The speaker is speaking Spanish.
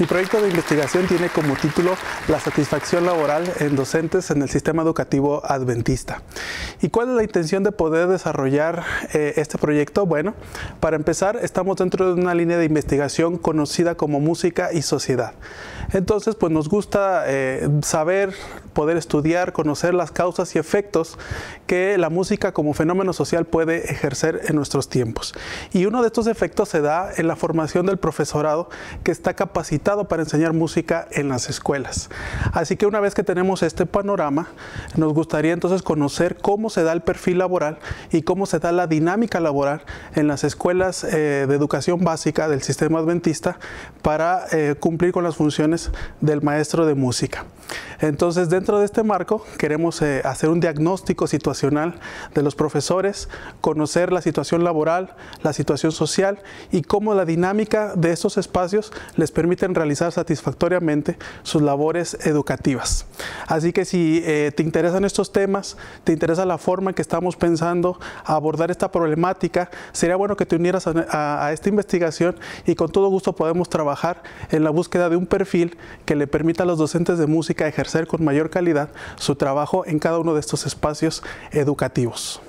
Mi proyecto de investigación tiene como título La satisfacción laboral en docentes en el sistema educativo adventista. ¿Y cuál es la intención de poder desarrollar eh, este proyecto? Bueno, para empezar, estamos dentro de una línea de investigación conocida como música y sociedad. Entonces, pues nos gusta eh, saber, poder estudiar, conocer las causas y efectos que la música como fenómeno social puede ejercer en nuestros tiempos. Y uno de estos efectos se da en la formación del profesorado que está capacitado para enseñar música en las escuelas. Así que una vez que tenemos este panorama, nos gustaría entonces conocer cómo se da el perfil laboral y cómo se da la dinámica laboral en las escuelas eh, de educación básica del sistema adventista para eh, cumplir con las funciones del maestro de música. Entonces, dentro de este marco, queremos eh, hacer un diagnóstico situacional de los profesores, conocer la situación laboral, la situación social y cómo la dinámica de estos espacios les permiten realizar satisfactoriamente sus labores educativas. Así que si eh, te interesan estos temas, te interesa la forma en que estamos pensando abordar esta problemática, sería bueno que te unieras a esta investigación y con todo gusto podemos trabajar en la búsqueda de un perfil que le permita a los docentes de música ejercer con mayor calidad su trabajo en cada uno de estos espacios educativos.